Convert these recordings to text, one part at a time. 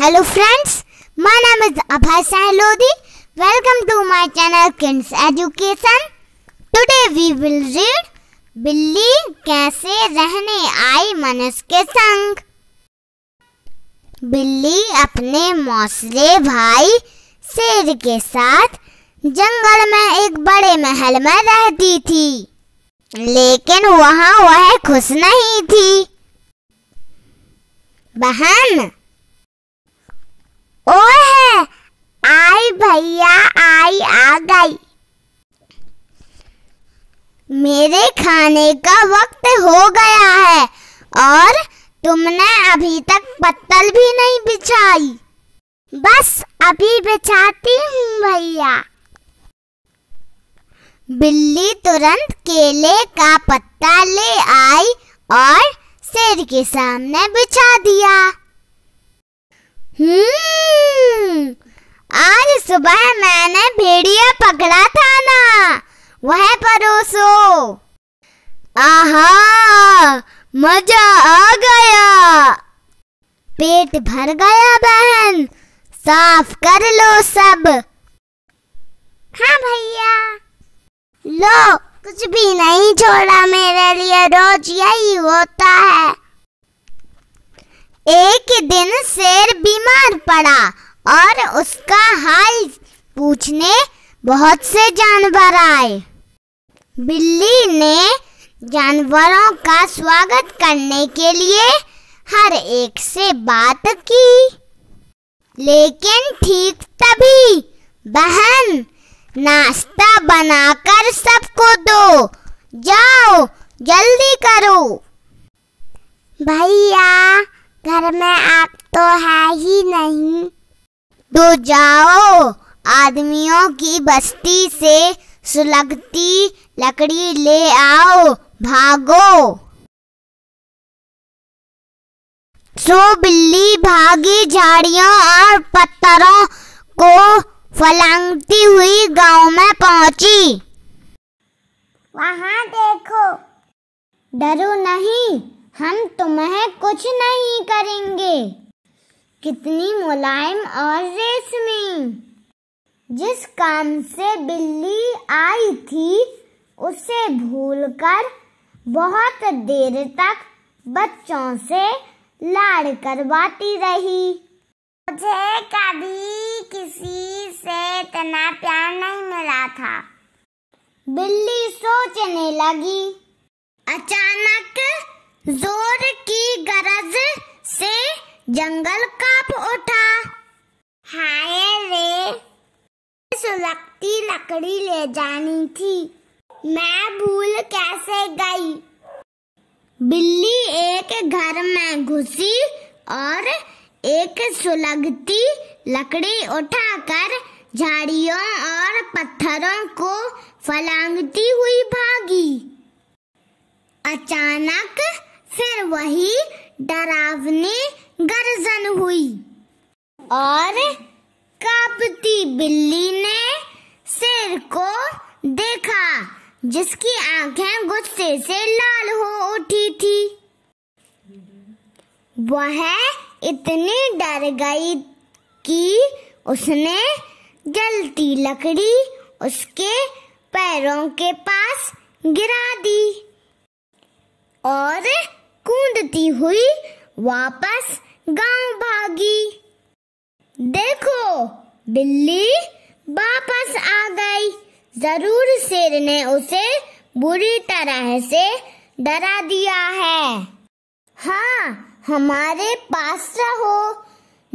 hello friends my name is Abhas Lodi welcome to my channel kids education today we will read बिल्ली कैसे रहने आई मनुष्य के संग बिल्ली अपने मौसले भाई शेर के साथ जंगल में एक बड़े महल में रहती थी लेकिन वहां वह खुश नहीं थी बहन ओ है आई भैया आई आ गई मेरे खाने का वक्त हो गया है और तुमने अभी तक पत्तल भी नहीं बिछाई बस अभी बिछाती हूँ भैया बिल्ली तुरंत केले का पत्ता ले आई और शेर के सामने बिछा दिया हम्म आज सुबह मैंने भेड़िया पकड़ा था ना वह परोसो आहा मजा आ गया पेट भर गया बहन साफ कर लो सब हाँ भैया लो कुछ भी नहीं छोड़ा मेरे लिए रोज यही होता है एक दिन शेर बीमार पड़ा और उसका हाल पूछने बहुत से जानवर आए बिल्ली ने जानवरों का स्वागत करने के लिए हर एक से बात की लेकिन ठीक तभी बहन नाश्ता बनाकर सबको दो जाओ जल्दी करो भैया घर में आप तो है ही नहीं तो जाओ आदमियों की बस्ती से सुलगती लकड़ी ले आओ भागो सो बिल्ली भागी झाड़ियों और पत्थरों को फलांगती हुई गांव में पहुंची वहां देखो डरो नहीं हम तुम्हें कुछ नहीं करेंगे कितनी मुलायम और रेशमी जिस काम से बिल्ली आई थी उसे भूलकर बहुत देर तक बच्चों से लाड़ करवाती रही मुझे कभी किसी से इतना प्यार नहीं मिला था बिल्ली सोचने लगी अचानक जोर की गरज से जंगल कांप उठा हाय रे सुलगती लकड़ी ले जानी थी मैं भूल कैसे गई बिल्ली एक घर में घुसी और एक सुलगती लकड़ी उठाकर झाड़ियों और पत्थरों को फलांगती हुई भागी अचानक फिर वही डरावनी गर्जन हुई और कापती बिल्ली ने शेर को देखा जिसकी आंखें गुस्से से लाल हो उठी थी वह इतनी डर गई कि उसने जलती लकड़ी उसके पैरों के पास गिरा दी और कांदती हुई वापस गांव भागी देखो बिल्ली वापस आ गई जरूर शेर ने उसे बुरी तरह से डरा दिया है हाँ हमारे पास रहो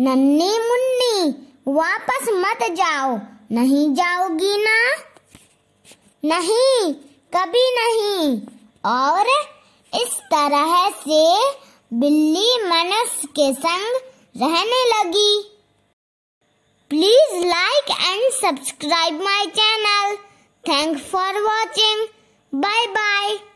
नन्नी मुन्नी वापस मत जाओ नहीं जाओगी ना नहीं कभी नहीं और इस तरह से बिल्ली मनस के संग रहने लगी please like and subscribe my channel thank for watching bye bye